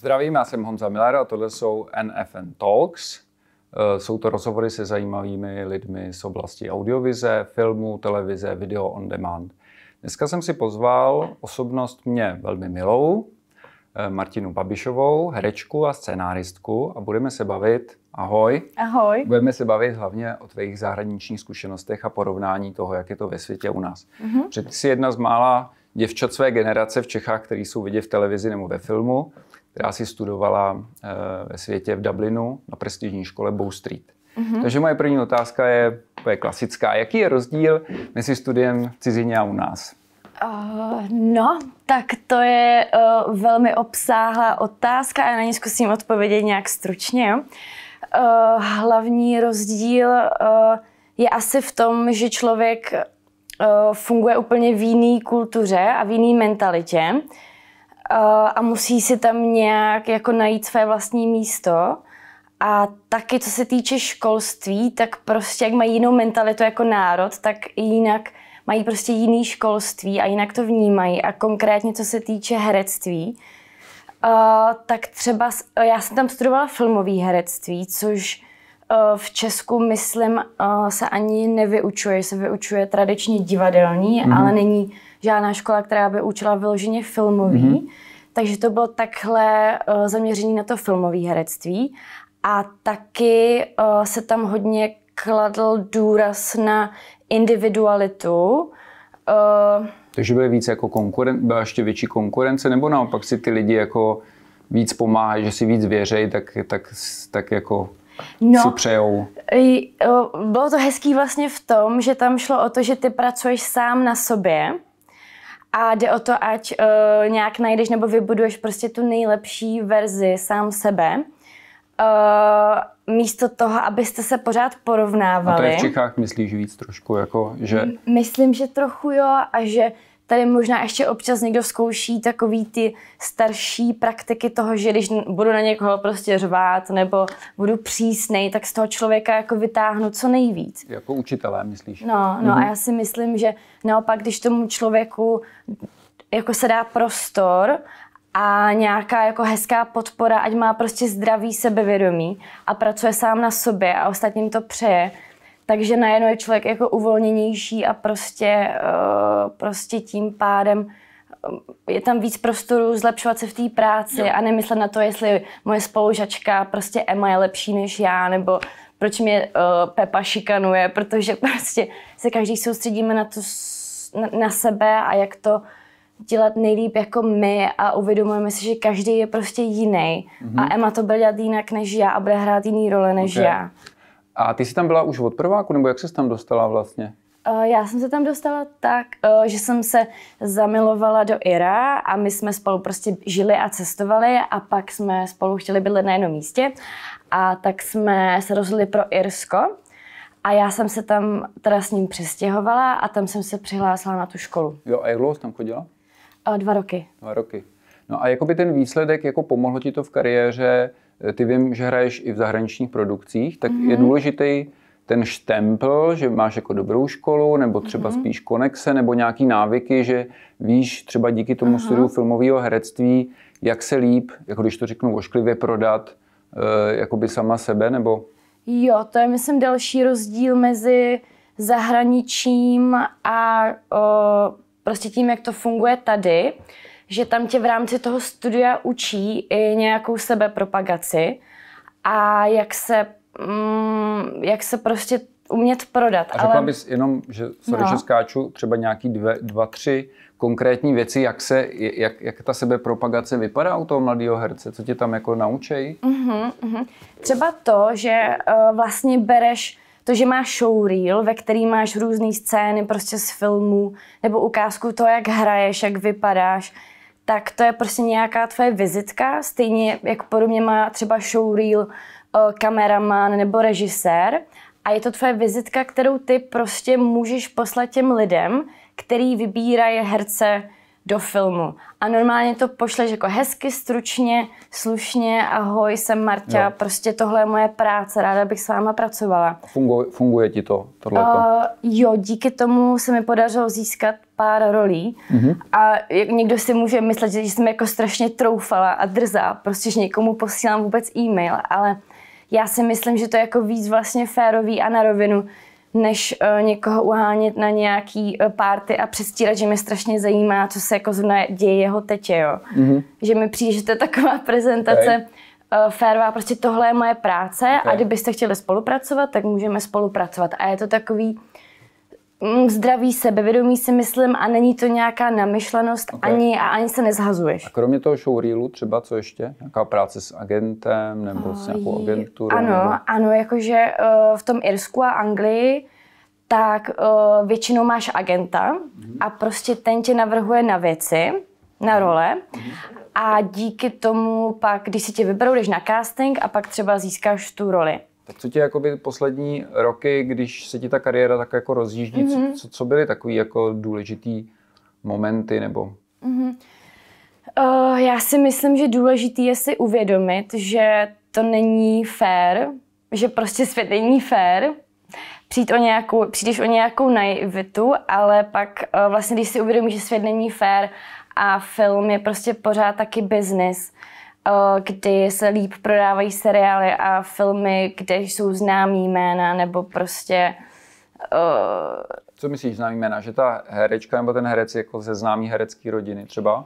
Zdravím, já jsem Honza Miller a tohle jsou NFN Talks. Eh, jsou to rozhovory se zajímavými lidmi z oblasti audiovize, filmu, televize, video on demand. Dneska jsem si pozval osobnost mě velmi milou, eh, Martinu Babišovou, herečku a scénáristku a budeme se bavit, ahoj. Ahoj. Budeme se bavit hlavně o tvých zahraničních zkušenostech a porovnání toho, jak je to ve světě u nás. Mm-hmm. Protože ty jsi jedna z mála děvčat své generace v Čechách, který jsou vidět v televizi nebo ve filmu která si studovala eh, ve světě v Dublinu na prestižní škole Bow Street. Mm-hmm. Takže moje první otázka je, je klasická. Jaký je rozdíl mezi studiem v cizině a u nás? Uh, no, tak to je uh, velmi obsáhlá otázka a na ní zkusím odpovědět nějak stručně. Uh, hlavní rozdíl uh, je asi v tom, že člověk uh, funguje úplně v jiné kultuře a v jiné mentalitě. Uh, Eh, a musí si tam nějak jako najít své vlastní místo. A taky, co se týče školství, tak prostě jak mají jinou mentalitu jako národ, tak jinak mají prostě jiný školství a jinak to vnímají. A konkrétně, co se týče herectví, uh, tak třeba, já jsem tam studovala filmové herectví, což uh, v Česku, myslím, uh, se ani nevyučuje, se vyučuje tradičně divadelní, mm-hmm. ale není žádná škola, která by učila vyloženě filmový, mm-hmm. takže to bylo takhle uh, na to filmové herectví. A taky uh, se tam hodně kladl důraz na individualitu. Uh, takže byly víc jako konkurence, byla ještě větší konkurence, nebo naopak si ty lidi jako víc pomáhají, že si víc věřejí, tak, tak, tak jako no, si přejou. Bylo to hezký vlastně v tom, že tam šlo o to, že ty pracuješ sám na sobě, a jde o to, ať uh, nějak najdeš nebo vybuduješ prostě tu nejlepší verzi sám sebe. Uh, místo toho, abyste se pořád porovnávali. A to je v Čechách, myslíš víc trošku, jako, že... Myslím, že trochu jo a že Tady možná ještě občas někdo zkouší takový ty starší praktiky toho, že když budu na někoho prostě řvát nebo budu přísnej, tak z toho člověka jako vytáhnu co nejvíc. Jako učitelé, myslíš? No, no mhm. a já si myslím, že naopak, když tomu člověku jako se dá prostor a nějaká jako hezká podpora, ať má prostě zdravý sebevědomí a pracuje sám na sobě a ostatním to přeje, takže najednou je člověk jako uvolněnější a prostě, eh, prostě tím pádem eh, je tam víc prostoru zlepšovat se v té práci jo. a nemyslet na to, jestli moje spolužačka prostě Emma je lepší než já, nebo proč mě uh, Pepa šikanuje, protože prostě se každý soustředíme na, to, na, na sebe a jak to dělat nejlíp jako my a uvědomujeme si, že každý je prostě jiný mm-hmm. a mhm. Emma to bude dělat jinak než já a bude hrát jiný role než okay. já. A ty jsi tam byla už od prváku, nebo jak jsi tam dostala vlastně? Eh, já jsem se tam dostala tak, eh, že jsem se zamilovala do Ira a my jsme spolu prostě žili a cestovali a pak jsme spolu chtěli bydlet na jednom místě a tak jsme se rozhodli pro Irsko a já jsem se tam teda s ním přestěhovala a tam jsem se přihlásila na tu školu. Jo, a jak dlouho jsi tam chodila? Eh, dva roky. Dva roky. No a jakoby ten výsledek jako pomohlo ti to v kariéře, Eh, ty vím, že hraješ i v zahraničních produkcích, tak mm-hmm. je mhm. důležitý ten štempl, že máš jako dobrou školu, nebo třeba mm-hmm. spíš konexe, nebo nějaký návyky, že víš třeba díky tomu mm-hmm. studiu filmového herectví, jak se líp, jako když to řeknu ošklivě, prodat e, jakoby sama sebe, nebo... Jo, to je myslím další rozdíl mezi zahraničím a o, prostě tím, jak to funguje tady že tam tě v rámci toho studia učí i nějakou sebepropagaci a jak se, mm, jak se prostě umět prodat. A řekla ale... bys jenom, že, sorry, no. že skáču, třeba nějaký dve, dva, tři konkrétní věci, jak, se, jak, jak ta sebepropagace vypadá u toho mladého herce, co tě tam jako naučej? Uh-huh, uh-huh. Třeba to, že uh, vlastně bereš to, že máš showreel, ve který máš různé scény prostě z filmů, nebo ukázku toho, jak hraješ, jak vypadáš, tak to je prostě nějaká tvoje vizitka, stejně jako podobně má třeba showreel eh, kameraman nebo režisér a je to tvoje vizitka, kterou ty prostě můžeš poslat těm lidem, který vybírají herce, do filmu. A normálně to pošleš jako hezky, stručně, slušně, ahoj, jsem Marta, no. prostě tohle je moje práce, ráda bych s váma pracovala. Funguje, funguje ti to? Uh, jo, díky tomu se mi podařilo získat pár rolí mm-hmm. a někdo si může myslet, že jsem jako strašně troufala a drzá, prostě, že někomu posílám vůbec e-mail, ale já si myslím, že to je jako víc vlastně férový a na rovinu, než uh, někoho uhánět na nějaký uh, párty a přestírat, že mě strašně zajímá, co se jako zrovna děje jeho teď, jo. Mm-hmm. Že mi přijde, že to je taková prezentace okay. uh, eh, férová, prostě tohle je moje práce okay. a kdybyste chtěli spolupracovat, tak můžeme spolupracovat. A je to takový, Mm, zdravý sebevědomí si myslím a není to nějaká namyšlenost okay. ani, a ani se nezhazuješ. A kromě toho showreelu třeba, co ještě? Nějaká práce s agentem nebo Oj, s nějakou agenturou? Ano, nebo... ano, jakože uh, v tom Irsku a Anglii tak uh, většinou máš agenta mm-hmm. a prostě ten tě navrhuje na věci, na mhm. role mm-hmm. a díky tomu pak, když si tě vyberou, jdeš na casting a pak třeba získáš tu roli. Co tě jakoby poslední roky, když se ti ta kariéra tak jako rozjíždí, mm-hmm. co, co byly takový jako důležitý momenty nebo... Mm-hmm. Uh, já si myslím, že důležitý je si uvědomit, že to není fair, že prostě svět není fair. přijít o nějakou, přijdeš o nějakou naivitu, ale pak eh, vlastně, když si uvědomíš, že svět není fair a film je prostě pořád taky business, kdy se líp prodávají seriály a filmy, kde jsou známý jména nebo prostě... Uh... Co myslíš známý jména? Že ta herečka nebo ten herec jako ze známý herecké rodiny třeba?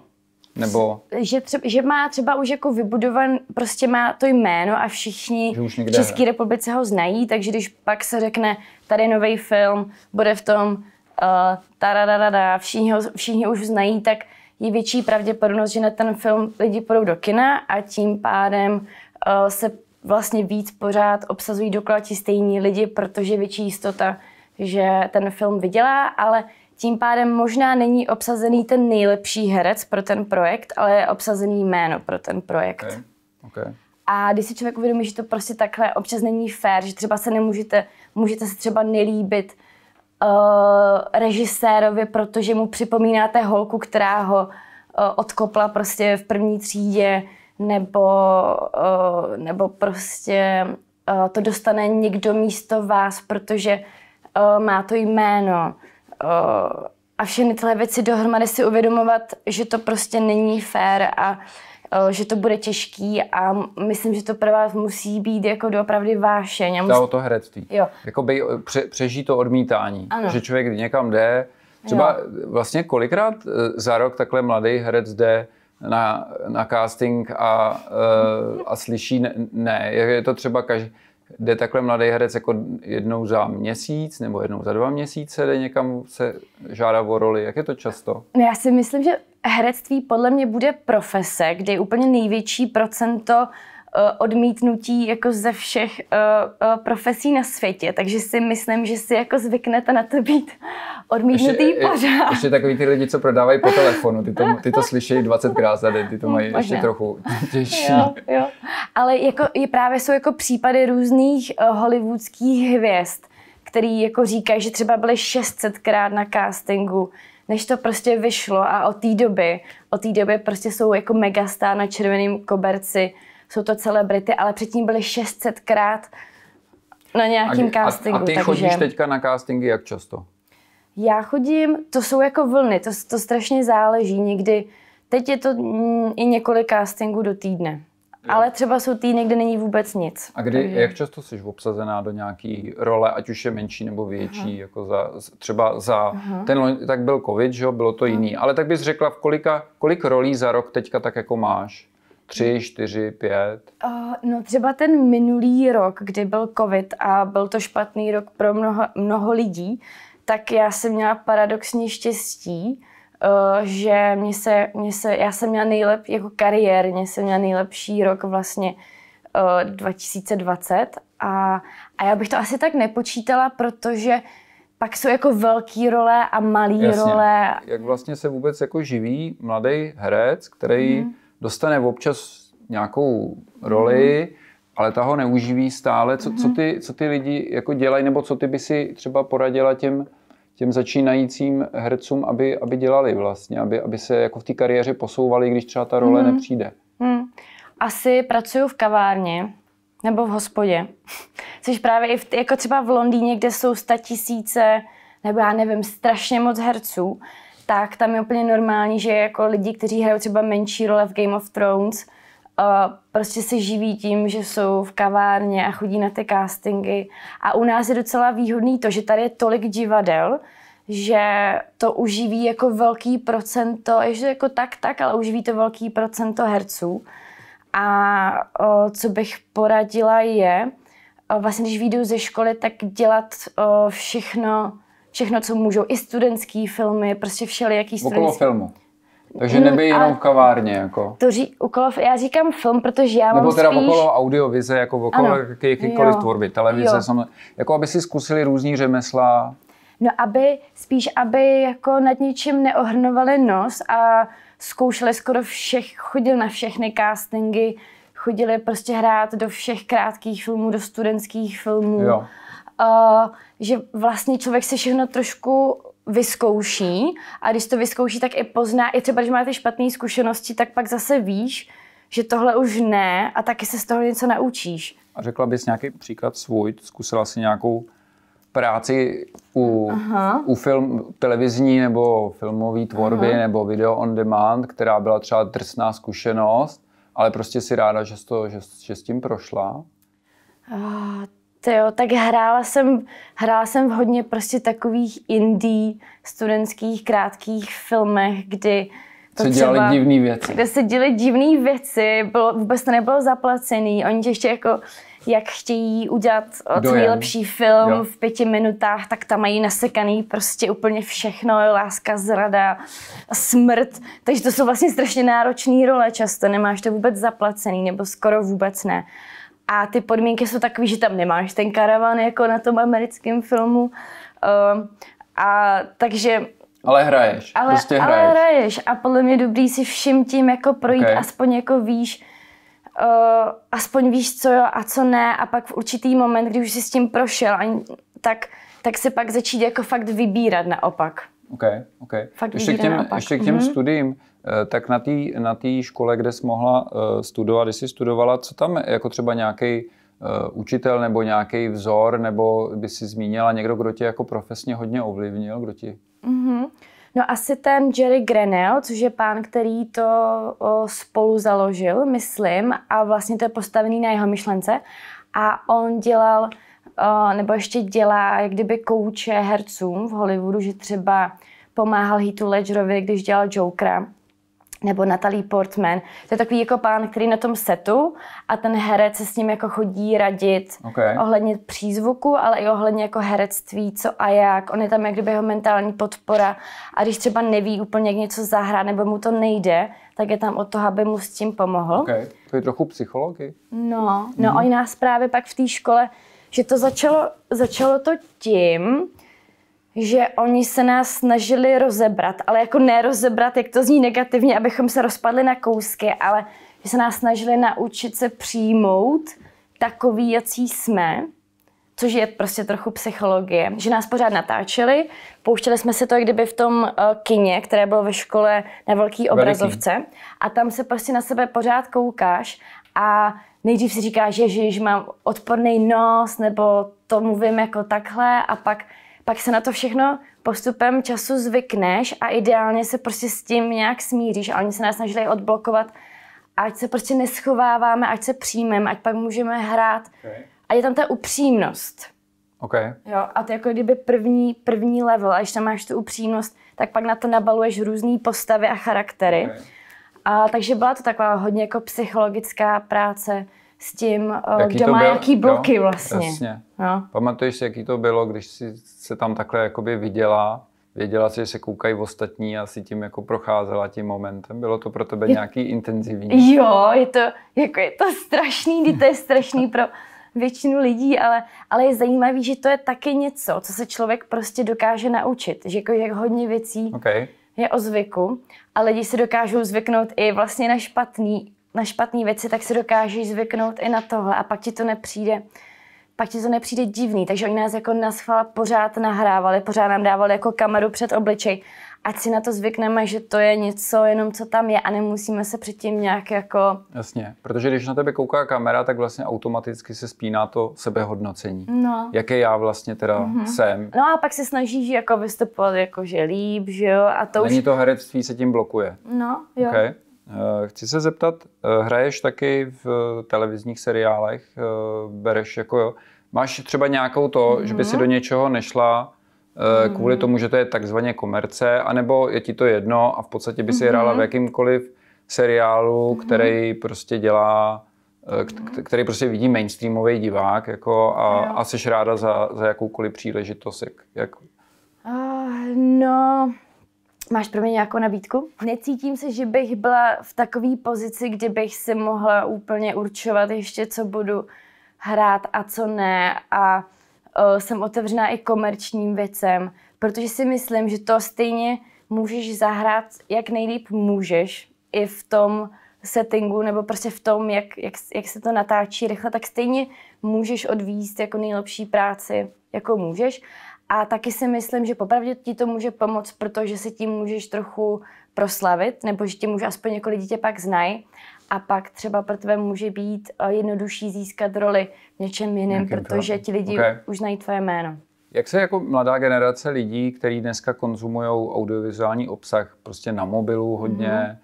Nebo... Že, třeba, že má třeba už jako vybudovan, prostě má to jméno a všichni v České republice ho znají, takže když pak se řekne, tady je nový film, bude v tom uh, ta všichni, ho, všichni už znají, tak je větší pravděpodobnost, že na ten film lidi půjdou do kina a tím pádem eh, se vlastně víc pořád obsazují dokola stejní lidi, protože je větší jistota, že ten film vydělá, ale tím pádem možná není obsazený ten nejlepší herec pro ten projekt, ale je obsazený jméno pro ten projekt. Okay. Okay. A když si člověk uvědomí, že to prostě takhle občas není fér, že třeba se nemůžete, můžete se třeba nelíbit Eh, režisérovi, protože mu připomínáte holku, která ho uh, odkopla prostě v první třídě, nebo, uh, nebo prostě uh, to dostane někdo místo vás, protože uh, má to jméno. Uh, a všechny tyhle věci dohromady si uvědomovat, že to prostě není fér a uh, Eh, že to bude těžký a myslím, že to pro vás musí být jako doopravdy vášeň. Musí... o to herectví. Jo. Jakoby eh, pře, přežít to odmítání. Ano. Že člověk někam jde, třeba jo. vlastně kolikrát eh, za rok takhle mladý herec jde na, na casting a, a slyší ne, ne. Je to třeba každý, jde takhle mladý herec jako jednou za měsíc nebo jednou za dva měsíce, jde někam se žádá o roli. Jak je to často? No, já si myslím, že herectví podle mě bude profese, kde je úplně největší procento eh, odmítnutí jako ze všech eh, eh, profesí na světě, takže si myslím, že si jako zvyknete na to být odmítnutý ještě, pořád. Ještě takový ty lidi, co prodávají po telefonu, ty to, ty to slyší 20krát za den, ty to hmm, mají Možná. ještě trochu těžší. Jo, jo. Ale jako, je právě jsou jako případy různých hollywoodských hvězd, který jako říkají, že třeba byly 600krát na castingu, než to prostě vyšlo a od té doby, od té doby prostě jsou jako megastá na červeném koberci, jsou to celebrity, ale předtím byly 600krát na nějakým a, castingu. A ty takže... chodíš teďka na castingy jak často? Já chodím, to jsou jako vlny, to, to strašně záleží. Někdy, teď je to mm, i několik castingů do týdne. Ale třeba jsou týdny, kde není vůbec nic. A kdy, takže... jak často jsi obsazená do nějaký role, ať už je menší nebo větší, uh-huh. jako za, třeba za, uh-huh. ten tak byl covid, že jo, bylo to Aha. jiný, ale tak bys řekla, v kolika, kolik rolí za rok teďka tak jako máš? Tři, čtyři, pět? Uh, no třeba ten minulý rok, kdy byl covid a byl to špatný rok pro mnoho, mnoho lidí, tak já jsem měla paradoxně štěstí, uh, že mě se, mě se, já jsem měla nejlepší, jako kariérně jsem měla nejlepší rok vlastně uh, eh, 2020 a, a já bych to asi tak nepočítala, protože pak jsou jako velký role a malý Jasně. role. Jak vlastně se vůbec jako živí mladý herec, který mm. dostane občas nějakou roli, mm. ale ta ho neuživí stále. Co, mm. co, mhm. ty, co ty lidi jako dělají, nebo co ty by si třeba poradila těm těm začínajícím hercům, aby, aby dělali vlastně, aby, aby se jako v té kariéře posouvali, když třeba ta role mm. nepřijde. Mm. Asi pracuju v kavárně nebo v hospodě, což právě i v, jako třeba v Londýně, kde jsou sta tisíce nebo já nevím, strašně moc herců, tak tam je úplně normální, že jako lidi, kteří hrají třeba menší role v Game of Thrones, prostě se živí tím, že jsou v kavárně a chodí na ty castingy. A u nás je docela výhodný to, že tady je tolik divadel, že to uživí jako velký procento, ještě jako tak, tak, ale uživí to velký procento herců. A o, co bych poradila je, o, vlastně když vyjdu ze školy, tak dělat o, všechno, všechno, co můžou. I studentský filmy, prostě všelijaký studentský... Okolo filmu. Takže hmm, nebyl jenom v kavárně, jako. To ří, okolo, já říkám film, protože já mám Nebo teda spíš... okolo audiovize, jako okolo ano, jakýkoliv tvorby, televize, jo. Jako aby si zkusili různý řemesla. No, aby spíš, aby jako nad ničím neohrnovali nos a zkoušeli skoro všech, chodil na všechny castingy, chodili prostě hrát do všech krátkých filmů, do studentských filmů. Jo. Uh, že vlastně člověk se všechno trošku vyzkouší a když to vyzkouší, tak i pozná, i třeba když máte špatné zkušenosti, tak pak zase víš, že tohle už ne a taky se z toho něco naučíš. A řekla bys nějaký příklad svůj? Zkusila si nějakou práci u, u film, televizní nebo filmové tvorby Aha. nebo video on demand, která byla třeba drsná zkušenost, ale prostě si ráda, že, to, že, že s tím prošla? Uh, jo, tak hrála jsem, hrála jsem v hodně prostě takových indie studentských krátkých filmech, kdy to se dělali třeba, divné věci. Kde se děly divné věci, bylo, vůbec to nebylo zaplacený. Oni tě ještě jako, jak chtějí udělat co eh, nejlepší film jo. v pěti minutách, tak tam mají nasekaný prostě úplně všechno, láska, zrada, smrt. Takže to jsou vlastně strašně náročné role často, nemáš to vůbec zaplacený, nebo skoro vůbec ne. A ty podmínky jsou takové, že tam nemáš ten karavan jako na tom americkém filmu. Uh, a takže ale hraješ, ale, prostě hraješ. Ale hraješ a podle mě dobrý si všim tím jako projít, okay. aspoň jako víš, uh, aspoň víš, co jo a co ne a pak v určitý moment, když už jsi s tím prošel, tak, tak si pak začít jako fakt vybírat naopak. OK, OK. Fakt ještě, k těm, naopak. ještě k těm mm-hmm. studiím, Eh, tak na té na škole, kde jsi mohla eh, studovat, kde jsi studovala, co tam jako třeba nějaký eh, učitel nebo nějaký vzor, nebo by si zmínila někdo, kdo tě jako profesně hodně ovlivnil, kdo ti... Mm-hmm. No asi ten Jerry Grenell, což je pán, který to o, spolu založil, myslím, a vlastně to je postavený na jeho myšlence. A on dělal, o, nebo ještě dělá, jak kdyby kouče hercům v Hollywoodu, že třeba pomáhal Heathu Ledgerovi, když dělal Jokera, nebo Natalie Portman. To je takový jako pán, který na tom setu a ten herec se s ním jako chodí radit okay. ohledně přízvuku, ale i ohledně jako herectví, co a jak. On je tam jak kdyby jeho mentální podpora a když třeba neví úplně, jak něco zahrá nebo mu to nejde, tak je tam o to, aby mu s tím pomohl. Okay. To je trochu psychologi. No, no mm-hmm. oni nás právě pak v té škole, že to začalo, začalo to tím, že oni se nás snažili rozebrat, ale jako ne rozebrat, jak to zní negativně, abychom se rozpadli na kousky, ale že se nás snažili naučit se přijmout takový, jací jsme, což je prostě trochu psychologie, že nás pořád natáčeli, pouštěli jsme si to, jak kdyby v tom eh, kině, které bylo ve škole na velký obrazovce a tam se prostě na sebe pořád koukáš a nejdřív si říkáš, že, že mám odporný nos nebo to mluvím jako takhle a pak pak se na to všechno postupem času zvykneš a ideálně se prostě s tím nějak smíříš. A oni se nás snažili odblokovat, ať se prostě neschováváme, ať se přijmeme, ať pak můžeme hrát. Okay. A je tam ta upřímnost. Okay. Jo, a to je jako kdyby první, první level. A když tam máš tu upřímnost, tak pak na to nabaluješ různé postavy a charaktery. Okay. A, takže byla to taková hodně jako psychologická práce s tím, eh, jaký kdo má byl? jaký bloky jo, vlastně. Jasně. Jo. Pamatuješ si, jaký to bylo, když si se tam takhle jakoby viděla, věděla si, že se koukají ostatní a si tím jako procházela tím momentem? Bylo to pro tebe je, nějaký intenzivní? Jo, je to, jako je to strašný, to je strašný pro většinu lidí, ale, ale je zajímavý, že to je taky něco, co se člověk prostě dokáže naučit, že jako jak hodně věcí okay. je o zvyku a lidi se dokážou zvyknout i vlastně na špatný na špatné věci, tak si dokážeš zvyknout i na tohle a pak ti to nepřijde pak ti to nepřijde divný, takže oni nás jako naschvál pořád nahrávali, pořád nám dávali jako kameru před obličej, ať si na to zvykneme, že to je něco jenom, co tam je a nemusíme se předtím nějak jako... Jasně, protože když na tebe kouká kamera, tak vlastně automaticky se spíná to sebehodnocení. No. Jaké já vlastně teda mm-hmm. jsem. No a pak se snažíš jako vystupovat jako, že líp, že jo, a to Není už... to herectví, se tím blokuje. No, jo. Okay. Eh, chci se zeptat, eh, hraješ taky v televizních seriálech, eh, bereš jako jo, máš třeba nějakou to, mm-hmm. že by si mhm. do něčeho nešla mm-hmm. kvůli tomu, že to je takzvaně komerce, anebo je ti to jedno a v podstatě by si mm-hmm. hrála v mhm. jakýmkoliv seriálu, mm-hmm. který prostě dělá který prostě vidí mainstreamový divák jako a, a jsi ráda za, za jakoukoliv příležitost, jak, jak... Uh, no, Máš pro mě nějakou nabídku? Necítím se, že bych byla v takové pozici, kdy bych si mohla úplně určovat ještě, co budu hrát a co ne. A o, eh, jsem otevřená i komerčním věcem, protože si myslím, že to stejně můžeš zahrát, jak nejlíp můžeš, i v tom settingu, nebo prostě v tom, jak, jak, jak se to natáčí rychle, tak stejně můžeš odvíst jako nejlepší práci, jako můžeš. A taky si myslím, že popravdě ti to může pomoct, protože si tím můžeš trochu proslavit, nebo že ti může aspoň několik dítě pak znají. A pak třeba pro tebe může být eh, jednodušší získat roli v něčem jiném, protože ti lidi okay. už znají tvoje jméno. Jak se jako mladá generace lidí, kteří dneska konzumují audiovizuální obsah prostě na mobilu hodně, mm-hmm.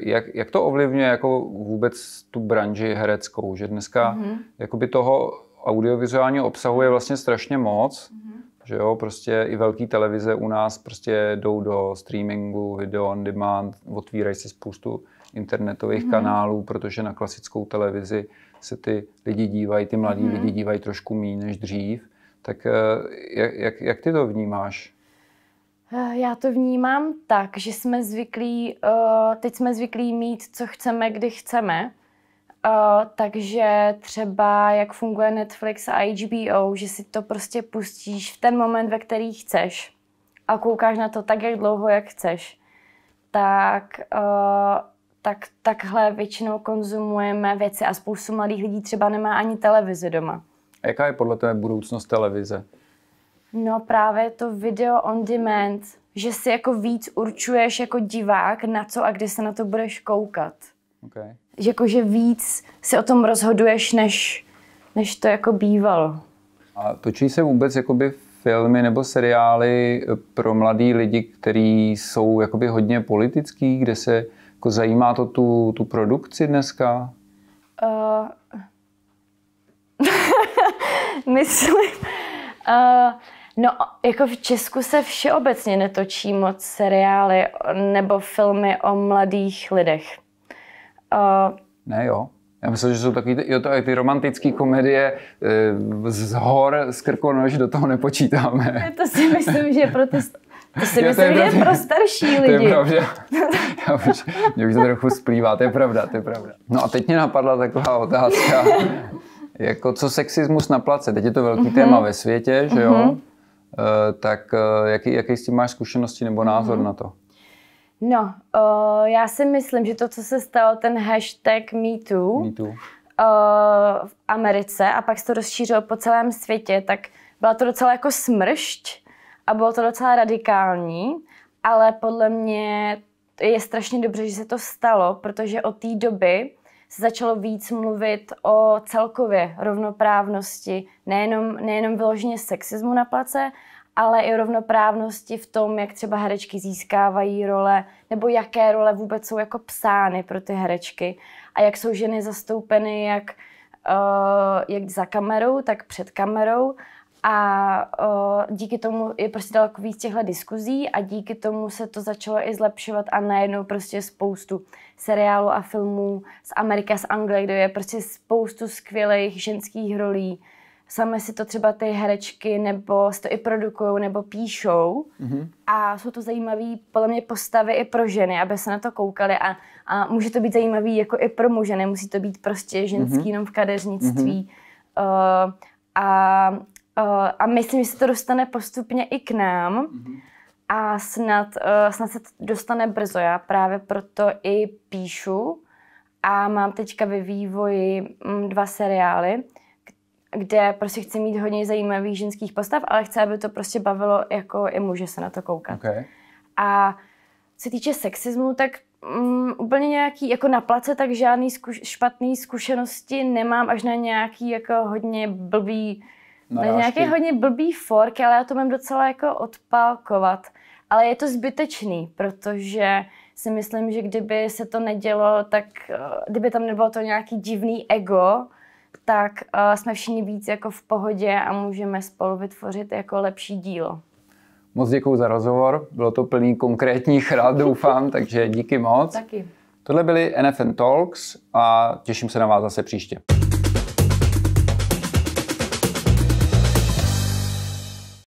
Jak, jak to ovlivňuje jako vůbec tu branži hereckou, že dneska mm-hmm. jakoby toho audiovizuálního obsahu je vlastně strašně moc mm-hmm že jo, prostě i velké televize u nás prostě jdou do streamingu, video on demand, otvírají se spoustu internetových mm-hmm. kanálů, protože na klasickou televizi se ty lidi dívají, ty mladí mm-hmm. lidi dívají trošku méně než dřív. Tak eh, jak, jak, jak ty to vnímáš? Eh, já to vnímám tak, že jsme zvyklí, eh, teď jsme zvyklí mít, co chceme, kdy chceme. Uh, takže třeba jak funguje Netflix a HBO, že si to prostě pustíš v ten moment, ve který chceš a koukáš na to tak, jak dlouho, jak chceš, tak, uh, tak takhle většinou konzumujeme věci a spoustu mladých lidí třeba nemá ani televizi doma. A jaká je podle tebe budoucnost televize? No právě to video on demand, že si jako víc určuješ jako divák, na co a kdy se na to budeš koukat. Okay že jakože víc se o tom rozhoduješ, než, než to jako bývalo. A točí se vůbec jakoby filmy nebo seriály eh, pro mladý lidi, kteří jsou jakoby hodně politický, kde se jako zajímá to tu, tu produkci dneska? Uh, myslím, uh, no jako v Česku se všeobecně netočí moc seriály nebo filmy o mladých lidech. Uh, ne, jo. Já myslím, že jsou takový ty, jo, to, ty romantické komedie eh, z hor, z krkonož, do toho nepočítáme. To si myslím, že pro ty... To si myslím, to je že je pro starší lidi. To je pravda. Já už, mě už to trochu splývá, to je pravda, to je pravda. No a teď mě napadla taková otázka, jako co sexismus na place, teď je to velký mm-hmm. téma ve světě, že jo? Mm-hmm. Uh, tak uh, jaký, jaký s tím máš zkušenosti nebo názor mm-hmm. na to? No, o, eh, já si myslím, že to, co se stalo, ten hashtag MeToo Me eh, v Americe a pak se to rozšířilo po celém světě, tak byla to docela jako smršť a bylo to docela radikální, ale podle mě je strašně dobře, že se to stalo, protože od té doby se začalo víc mluvit o celkově rovnoprávnosti, nejenom, nejenom vyloženě sexismu na place, ale i rovnoprávnosti v tom, jak třeba herečky získávají role, nebo jaké role vůbec jsou jako psány pro ty herečky a jak jsou ženy zastoupeny jak, uh, jak za kamerou, tak před kamerou a uh, díky tomu je prostě daleko víc těchto diskuzí a díky tomu se to začalo i zlepšovat a najednou prostě spoustu seriálů a filmů z a z Anglie, kde je prostě spoustu skvělých ženských rolí sami si to třeba ty herečky nebo si to i produkují nebo píšou mm-hmm. a jsou to zajímavé podle mě postavy i pro ženy, aby se na to koukali a, a může to být zajímavý jako i pro muže, nemusí to být prostě ženský mm-hmm. jenom v kadeřnictví. Mm-hmm. Uh, a, uh, a myslím, že se to dostane postupně i k nám mm-hmm. a snad, uh, snad se to dostane brzo. Já právě proto i píšu a mám teďka ve vývoji mm, dva seriály, kde prostě chci mít hodně zajímavých ženských postav, ale chci, aby to prostě bavilo jako i muže se na to koukat. Okay. A se týče sexismu, tak um, úplně nějaký, jako na place, tak žádný zkuš- špatný zkušenosti nemám, až na nějaký jako hodně blbý, na nějaký hodně blbý fork, ale já to mám docela jako odpalkovat. Ale je to zbytečný, protože si myslím, že kdyby se to nedělo, tak eh, kdyby tam nebylo to nějaký divný ego, tak uh, jsme všichni víc jako v pohodě a můžeme spolu vytvořit jako lepší dílo. Moc děkuji za rozhovor, bylo to plný konkrétních rád, doufám, takže díky moc. Taky. Tohle byly NFN Talks a těším se na vás zase příště.